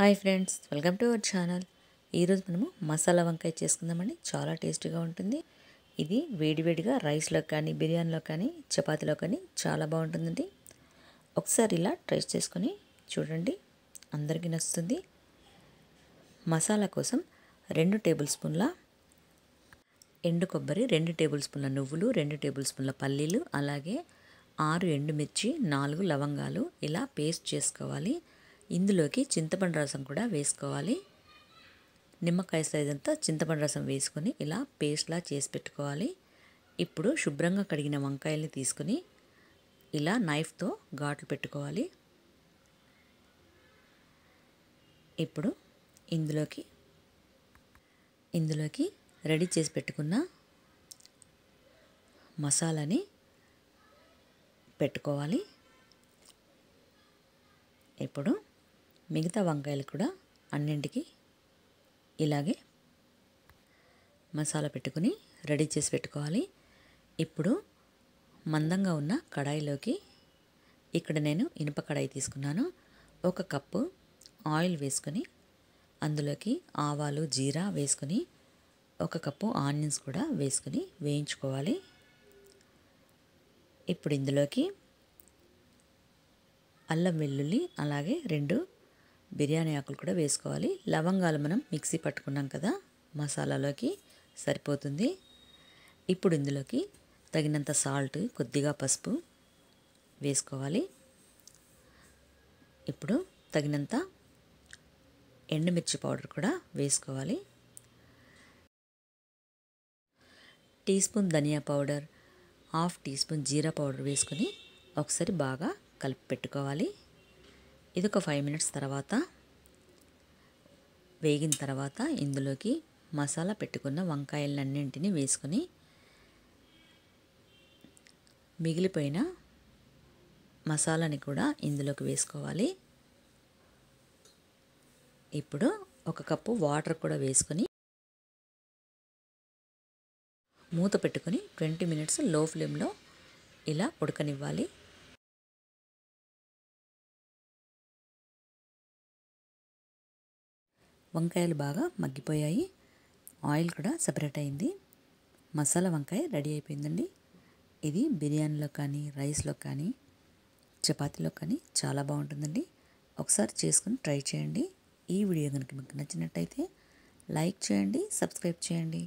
hi friends welcome to our channel ఈరోజు మనము మసాలా వంకాయ చేసుకుందామండి చాలా టేస్టీగా ఉంటుంది ఇది వేడివేడిగా రైస్లో కానీ బిర్యానీలో కానీ చపాతీలో కానీ చాలా బాగుంటుందండి ఒకసారి ఇలా ట్రై చేసుకొని చూడండి అందరికీ నచ్చుతుంది మసాలా కోసం రెండు టేబుల్ స్పూన్ల ఎండు కొబ్బరి రెండు టేబుల్ స్పూన్ల నువ్వులు రెండు టేబుల్ స్పూన్ల పల్లీలు అలాగే ఆరు ఎండుమిర్చి నాలుగు లవంగాలు ఇలా పేస్ట్ చేసుకోవాలి ఇందులోకి చింతపండు రసం కూడా వేసుకోవాలి నిమ్మకాయ సైజ్ అంతా చింతపండు రసం వేసుకొని ఇలా పేస్ట్లా చేసి పెట్టుకోవాలి ఇప్పుడు శుభ్రంగా కడిగిన వంకాయల్ని తీసుకుని ఇలా నైఫ్తో ఘాట్లు పెట్టుకోవాలి ఇప్పుడు ఇందులోకి ఇందులోకి రెడీ చేసి పెట్టుకున్న మసాలాని పెట్టుకోవాలి ఇప్పుడు మిగతా వంకాయలు కూడా అన్నింటికి ఇలాగే మసాలా పెట్టుకుని రెడీ చేసి పెట్టుకోవాలి ఇప్పుడు మందంగా ఉన్న కడాయిలోకి ఇక్కడ నేను ఇనుప కడాయి తీసుకున్నాను ఒక కప్పు ఆయిల్ వేసుకొని అందులోకి ఆవాలు జీరా వేసుకొని ఒక కప్పు ఆనియన్స్ కూడా వేసుకొని వేయించుకోవాలి ఇప్పుడు ఇందులోకి అల్లం వెల్లుల్లి అలాగే రెండు బిర్యానీ ఆకులు కూడా వేసుకోవాలి లవంగాలు మనం మిక్సీ పట్టుకున్నాం కదా మసాలాలోకి సరిపోతుంది ఇప్పుడు ఇందులోకి తగినంత సాల్ట్ కొద్దిగా పసుపు వేసుకోవాలి ఇప్పుడు తగినంత ఎండుమిర్చి పౌడర్ కూడా వేసుకోవాలి టీ స్పూన్ ధనియా పౌడర్ హాఫ్ టీ స్పూన్ జీరా పౌడర్ వేసుకొని ఒకసారి బాగా కలిపి పెట్టుకోవాలి ఇది ఒక ఫైవ్ మినిట్స్ తర్వాత వేగిన తర్వాత ఇందులోకి మసాలా పెట్టుకున్న వంకాయలన్నింటినీ వేసుకొని మిగిలిపోయిన మసాలాని కూడా ఇందులోకి వేసుకోవాలి ఇప్పుడు ఒక కప్పు వాటర్ కూడా వేసుకొని మూత పెట్టుకొని ట్వంటీ మినిట్స్ లో ఫ్లేమ్లో ఇలా ఉడకనివ్వాలి వంకాయలు బాగా మగ్గిపోయాయి ఆయిల్ కూడా సపరేట్ అయింది మసాలా వంకాయ రెడీ అయిపోయిందండి ఇది బిర్యానీలో కానీ రైస్లో కానీ చపాతీలో కానీ చాలా బాగుంటుందండి ఒకసారి చేసుకుని ట్రై చేయండి ఈ వీడియో కనుక మీకు నచ్చినట్టయితే లైక్ చేయండి సబ్స్క్రైబ్ చేయండి